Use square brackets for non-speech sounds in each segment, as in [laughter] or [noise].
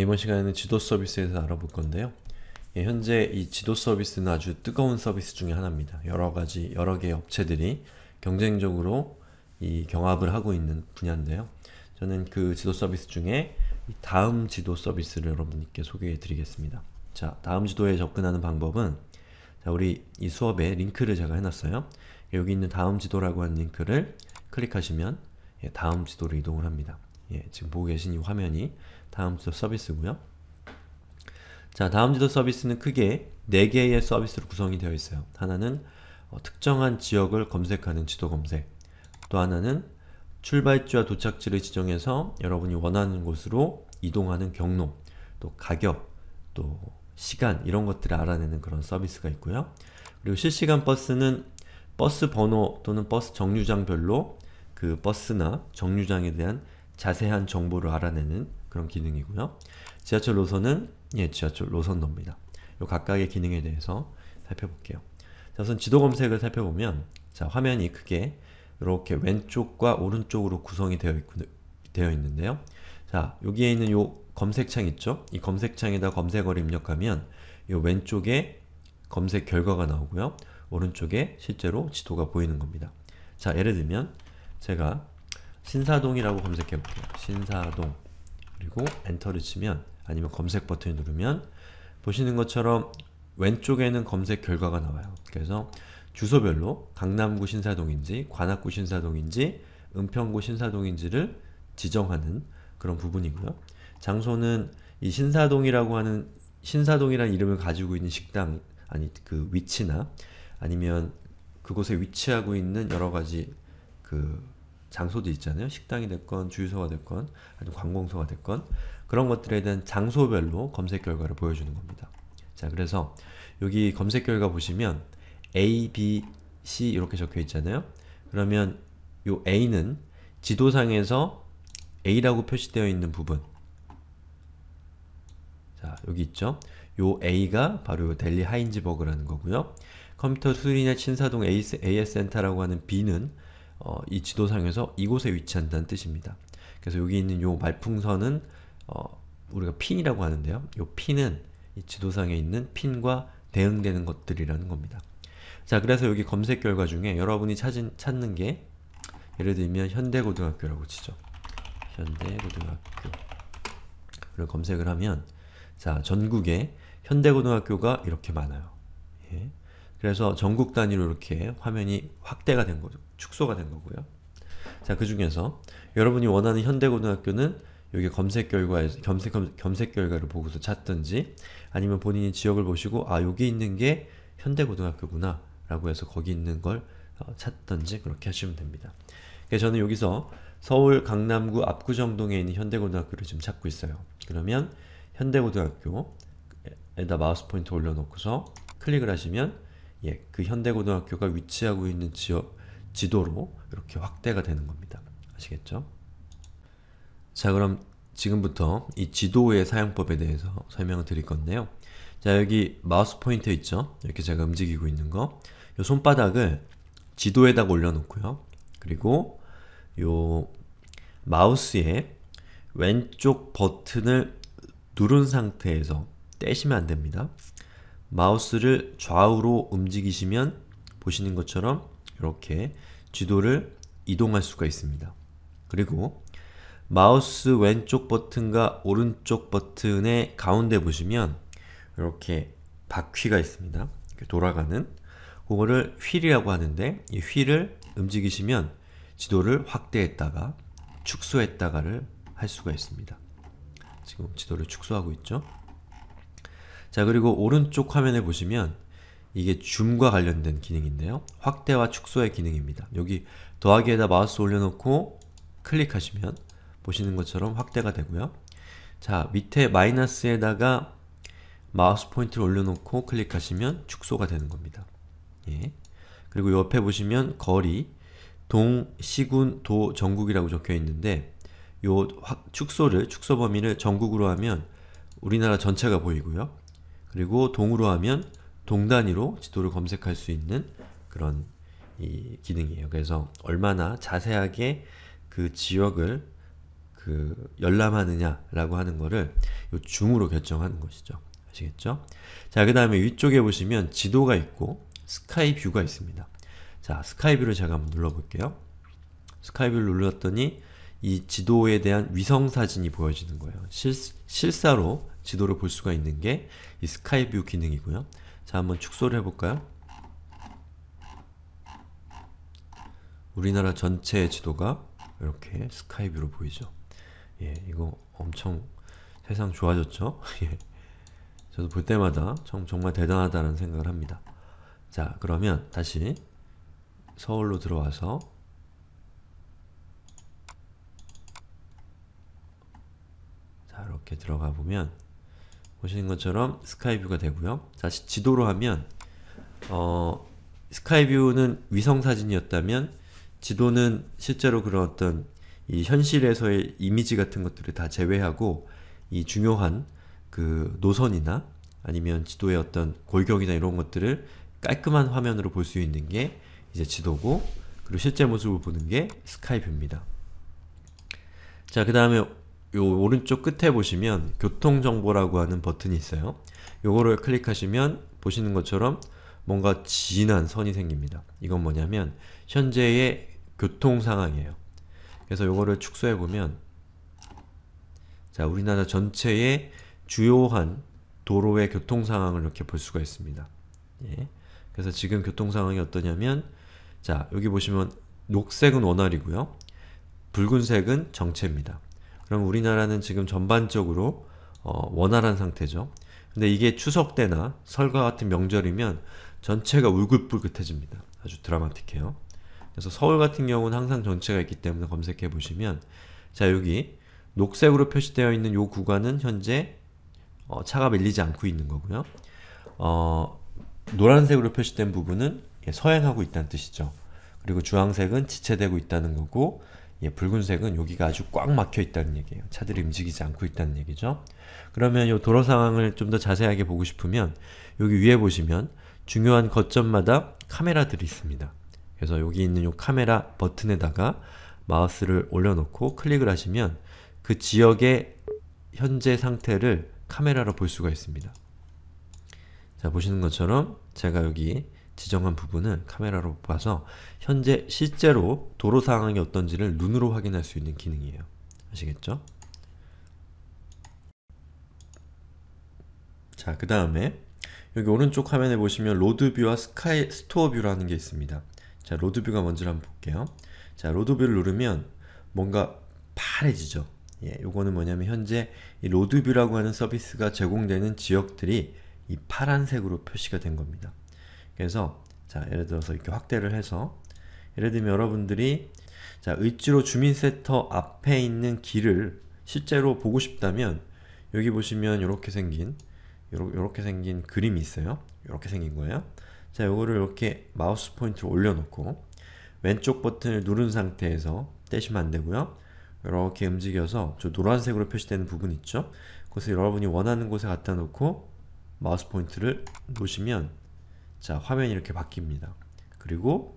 이번 시간에는 지도 서비스에 대해서 알아볼 건데요. 예, 현재 이 지도 서비스는 아주 뜨거운 서비스 중의 하나입니다. 여러 가지, 여러 개의 업체들이 경쟁적으로 이 경합을 하고 있는 분야인데요. 저는 그 지도 서비스 중에 다음 지도 서비스를 여러분께 소개해 드리겠습니다. 자, 다음 지도에 접근하는 방법은 자, 우리 이 수업에 링크를 제가 해놨어요. 여기 있는 다음 지도라고 하는 링크를 클릭하시면 예, 다음 지도로 이동을 합니다. 예, 지금 보고 계신 이 화면이 다음 지도 서비스고요. 자, 다음 지도 서비스는 크게 4개의 서비스로 구성이 되어 있어요. 하나는 어, 특정한 지역을 검색하는 지도 검색 또 하나는 출발지와 도착지를 지정해서 여러분이 원하는 곳으로 이동하는 경로 또 가격, 또 시간 이런 것들을 알아내는 그런 서비스가 있고요. 그리고 실시간 버스는 버스 번호 또는 버스 정류장별로 그 버스나 정류장에 대한 자세한 정보를 알아내는 그런 기능이고요. 지하철 노선은 예, 지하철 노선도입니다. 요 각각의 기능에 대해서 살펴볼게요. 자, 우선 지도 검색을 살펴보면 자, 화면이 크게 이렇게 왼쪽과 오른쪽으로 구성이 되어, 있, 되어 있는데요. 자, 여기에 있는 요 검색창 있죠? 이 검색창에다 검색어를 입력하면 이 왼쪽에 검색 결과가 나오고요. 오른쪽에 실제로 지도가 보이는 겁니다. 자, 예를 들면 제가 신사동이라고 검색해 볼게요. 신사동 그리고 엔터를 치면 아니면 검색 버튼을 누르면 보시는 것처럼 왼쪽에는 검색 결과가 나와요. 그래서 주소별로 강남구 신사동인지 관악구 신사동인지 은평구 신사동인지를 지정하는 그런 부분이고요. 장소는 이 신사동이라고 하는 신사동이라는 이름을 가지고 있는 식당 아니 그 위치나 아니면 그곳에 위치하고 있는 여러가지 그 장소도 있잖아요. 식당이 됐건 주유소가 됐건 아니면 관공서가 됐건 그런 것들에 대한 장소별로 검색 결과를 보여주는 겁니다. 자 그래서 여기 검색 결과 보시면 A, B, C 이렇게 적혀 있잖아요. 그러면 요 A는 지도상에서 A라고 표시되어 있는 부분 자 여기 있죠? 요 A가 바로 요 델리 하인즈버그라는 거고요. 컴퓨터 수리나 친사동 a AS 센터라고 하는 B는 어, 이 지도상에서 이곳에 위치한다는 뜻입니다. 그래서 여기 있는 요 말풍선은 어, 우리가 핀이라고 하는데요. 요 핀은 이 지도상에 있는 핀과 대응되는 것들이라는 겁니다. 자, 그래서 여기 검색 결과 중에 여러분이 찾은, 찾는 게 예를 들면 현대고등학교라고 치죠. 현대고등학교 를 검색을 하면 자, 전국에 현대고등학교가 이렇게 많아요. 예. 그래서 전국 단위로 이렇게 화면이 확대가 된 거죠. 축소가 된 거고요. 자, 그 중에서 여러분이 원하는 현대고등학교는 여기 검색 결과 검색 검색 결과를 보고서 찾든지 아니면 본인이 지역을 보시고 아 여기 있는 게 현대고등학교구나 라고 해서 거기 있는 걸 어, 찾든지 그렇게 하시면 됩니다. 그래서 그러니까 저는 여기서 서울 강남구 압구정동에 있는 현대고등학교를 지금 찾고 있어요. 그러면 현대고등학교에다 마우스 포인트 올려놓고서 클릭을 하시면 예, 그 현대고등학교가 위치하고 있는 지역 지도로 이렇게 확대가 되는 겁니다. 아시겠죠? 자 그럼 지금부터 이 지도의 사용법에 대해서 설명을 드릴 건데요. 자 여기 마우스 포인터 있죠? 이렇게 제가 움직이고 있는 거. 요 손바닥을 지도에다가 올려놓고요. 그리고 요 마우스의 왼쪽 버튼을 누른 상태에서 떼시면 안됩니다. 마우스를 좌우로 움직이시면 보시는 것처럼 이렇게 지도를 이동할 수가 있습니다. 그리고 마우스 왼쪽 버튼과 오른쪽 버튼의 가운데 보시면 이렇게 바퀴가 있습니다. 이렇게 돌아가는 그거를 휠이라고 하는데 이 휠을 움직이시면 지도를 확대했다가 축소했다가를 할 수가 있습니다. 지금 지도를 축소하고 있죠. 자 그리고 오른쪽 화면에 보시면 이게 줌과 관련된 기능인데요. 확대와 축소의 기능입니다. 여기 더하기에다 마우스 올려놓고 클릭하시면 보시는 것처럼 확대가 되고요. 자 밑에 마이너스에다가 마우스 포인트를 올려놓고 클릭하시면 축소가 되는 겁니다. 예. 그리고 옆에 보시면 거리, 동, 시군, 도, 전국이라고 적혀 있는데 요 축소를, 축소 범위를 전국으로 하면 우리나라 전체가 보이고요. 그리고 동으로 하면 동단위로 지도를 검색할 수 있는 그런 기능이에요. 그래서 얼마나 자세하게 그 지역을 그 열람하느냐라고 하는 거를 요 줌으로 결정하는 것이죠. 아시겠죠? 자, 그 다음에 위쪽에 보시면 지도가 있고 스카이 뷰가 있습니다. 자, 스카이 뷰를 제가 한번 눌러볼게요. 스카이 뷰를 눌렀더니 이 지도에 대한 위성 사진이 보여지는 거예요. 실, 실사로 지도를 볼 수가 있는 게 이 스카이뷰 기능이고요. 자, 한번 축소를 해볼까요? 우리나라 전체의 지도가 이렇게 스카이뷰로 보이죠. 예, 이거 엄청 세상 좋아졌죠? [laughs] 예. 저도 볼 때마다 참 정말 대단하다는 생각을 합니다. 자, 그러면 다시 서울로 들어와서 자, 이렇게 들어가 보면 보시는 것처럼 스카이뷰가 되고요. 다시 지도로 하면 어, 스카이뷰는 위성사진이었다면 지도는 실제로 그런 어떤 이 현실에서의 이미지 같은 것들을 다 제외하고 이 중요한 그 노선이나 아니면 지도의 어떤 골격이나 이런 것들을 깔끔한 화면으로 볼 수 있는 게 이제 지도고 그리고 실제 모습을 보는 게 스카이뷰입니다. 자, 그 다음에 요 오른쪽 끝에 보시면 교통정보라고 하는 버튼이 있어요. 요거를 클릭하시면 보시는 것처럼 뭔가 진한 선이 생깁니다. 이건 뭐냐면 현재의 교통 상황이에요. 그래서 요거를 축소해보면 자 우리나라 전체의 주요한 도로의 교통 상황을 이렇게 볼 수가 있습니다. 예. 그래서 지금 교통 상황이 어떠냐면 자 여기 보시면 녹색은 원활이고요. 붉은색은 정체입니다. 그럼 우리나라는 지금 전반적으로 어, 원활한 상태죠. 근데 이게 추석 때나 설과 같은 명절이면 전체가 울긋불긋해집니다. 아주 드라마틱해요. 그래서 서울 같은 경우는 항상 전체가 있기 때문에 검색해 보시면 자 여기 녹색으로 표시되어 있는 요 구간은 현재 어, 차가 밀리지 않고 있는 거고요. 어, 노란색으로 표시된 부분은 예, 서행하고 있다는 뜻이죠. 그리고 주황색은 지체되고 있다는 거고 예, 붉은색은 여기가 아주 꽉 막혀 있다는 얘기예요. 차들이 움직이지 않고 있다는 얘기죠. 그러면 이 도로 상황을 좀 더 자세하게 보고 싶으면 여기 위에 보시면 중요한 거점마다 카메라들이 있습니다. 그래서 여기 있는 이 카메라 버튼에다가 마우스를 올려놓고 클릭을 하시면 그 지역의 현재 상태를 카메라로 볼 수가 있습니다. 자, 보시는 것처럼 제가 여기 지정한 부분을 카메라로 봐서 현재 실제로 도로 상황이 어떤지를 눈으로 확인할 수 있는 기능이에요. 아시겠죠? 자, 그 다음에 여기 오른쪽 화면에 보시면 로드뷰와 스카이 스토어뷰라는 게 있습니다. 자, 로드뷰가 뭔지 한번 볼게요. 자, 로드뷰를 누르면 뭔가 파래지죠. 예, 요거는 뭐냐면 현재 이 로드뷰라고 하는 서비스가 제공되는 지역들이 이 파란색으로 표시가 된 겁니다. 그래서 자 예를 들어서 이렇게 확대를 해서 예를 들면 여러분들이 자 을지로 주민센터 앞에 있는 길을 실제로 보고 싶다면 여기 보시면 이렇게 생긴 이렇게 생긴 그림이 있어요. 이렇게 생긴 거예요. 자, 요거를 이렇게 마우스 포인트로 올려놓고 왼쪽 버튼을 누른 상태에서 떼시면 안 되고요. 이렇게 움직여서 저 노란색으로 표시되는 부분 있죠? 그것을 여러분이 원하는 곳에 갖다 놓고 마우스 포인트를 놓으시면 자, 화면이 이렇게 바뀝니다. 그리고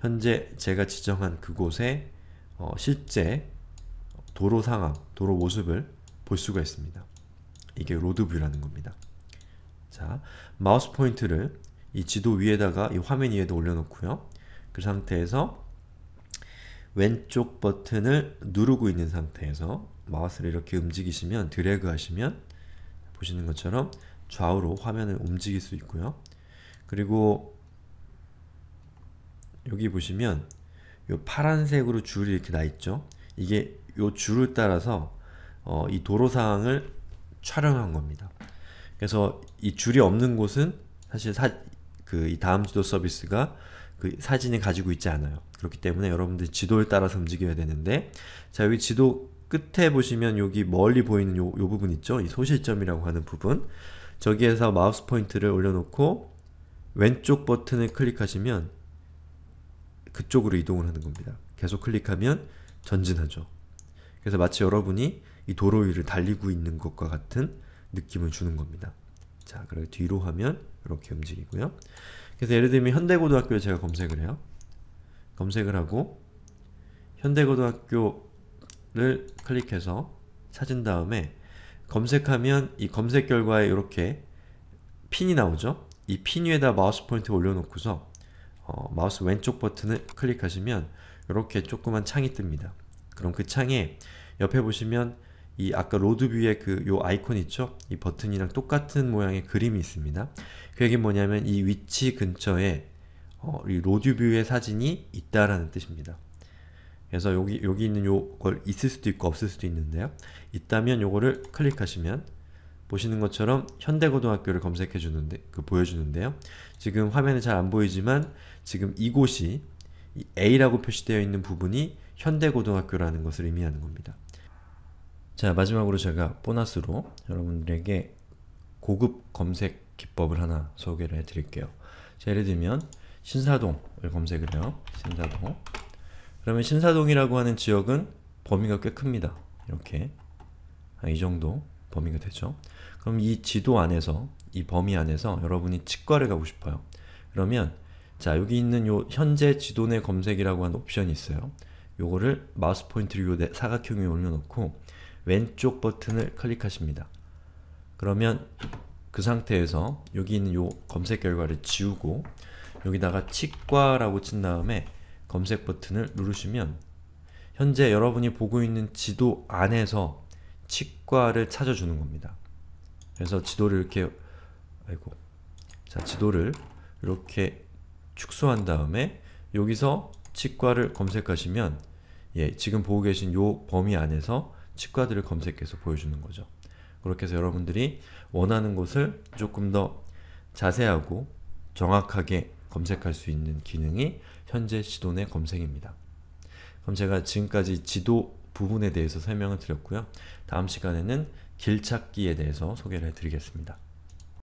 현재 제가 지정한 그곳에 어, 실제 도로 상황, 도로 모습을 볼 수가 있습니다. 이게 로드뷰라는 겁니다. 자, 마우스 포인트를 이 지도 위에다가 이 화면 위에도 올려놓고요. 그 상태에서 왼쪽 버튼을 누르고 있는 상태에서 마우스를 이렇게 움직이시면 드래그 하시면 보시는 것처럼 좌우로 화면을 움직일 수 있고요. 그리고 여기 보시면 이 파란색으로 줄이 이렇게 나 있죠. 이게 이 줄을 따라서 어, 이 도로 상황을 촬영한 겁니다. 그래서 이 줄이 없는 곳은 사실 그이 다음 지도 서비스가 그 사진이 가지고 있지 않아요. 그렇기 때문에 여러분들 지도를 따라서 움직여야 되는데 자 여기 지도 끝에 보시면 여기 멀리 보이는 요, 요 부분 있죠? 이 소실점이라고 하는 부분 저기에서 마우스 포인트를 올려놓고 왼쪽 버튼을 클릭하시면 그쪽으로 이동을 하는 겁니다. 계속 클릭하면 전진하죠. 그래서 마치 여러분이 이 도로 위를 달리고 있는 것과 같은 느낌을 주는 겁니다. 자, 그리고 뒤로 하면 이렇게 움직이고요. 그래서 예를 들면 현대고등학교에 제가 검색을 해요. 검색을 하고 현대고등학교를 클릭해서 찾은 다음에 검색하면 이 검색 결과에 이렇게 핀이 나오죠? 이핀 위에다 마우스 포인트 올려놓고서 어, 마우스 왼쪽 버튼을 클릭하시면 이렇게 조그만 창이 뜹니다. 그럼 그 창에 옆에 보시면 이 아까 로드뷰의 그 요 아이콘 있죠? 이 버튼이랑 똑같은 모양의 그림이 있습니다. 그게 뭐냐면 이 위치 근처에 어, 이 로드뷰의 사진이 있다라는 뜻입니다. 그래서 여기 여기 있는 요 걸 있을 수도 있고 없을 수도 있는데요. 있다면 요거를 클릭하시면 보시는 것처럼 현대고등학교를 검색해 주는데 그 보여주는데요. 지금 화면에 잘 안 보이지만 지금 이곳이 A라고 표시되어 있는 부분이 현대고등학교라는 것을 의미하는 겁니다. 자 마지막으로 제가 보너스로 여러분들에게 고급 검색 기법을 하나 소개를 해드릴게요. 예를 들면 신사동을 검색을 해요. 신사동 그러면 신사동이라고 하는 지역은 범위가 꽤 큽니다. 이렇게 아, 이 정도 범위가 되죠. 그럼 이 지도 안에서, 이 범위 안에서 여러분이 치과를 가고 싶어요. 그러면 자 여기 있는 요 현재 지도 내 검색이라고 하는 옵션이 있어요. 요거를 마우스 포인트를 요 사각형 위에 올려놓고 왼쪽 버튼을 클릭하십니다. 그러면 그 상태에서 여기 있는 요 검색 결과를 지우고 여기다가 치과라고 친 다음에 검색 버튼을 누르시면 현재 여러분이 보고 있는 지도 안에서 치과를 찾아주는 겁니다. 그래서 지도를 이렇게 아이고 자 지도를 이렇게 축소한 다음에 여기서 치과를 검색하시면 예 지금 보고 계신 요 범위 안에서 치과들을 검색해서 보여주는 거죠. 그렇게 해서 여러분들이 원하는 곳을 조금 더 자세하고 정확하게 검색할 수 있는 기능이 현재 지도내 검색입니다. 그럼 제가 지금까지 지도 부분에 대해서 설명을 드렸고요. 다음 시간에는 길찾기에 대해서 소개를 해드리겠습니다.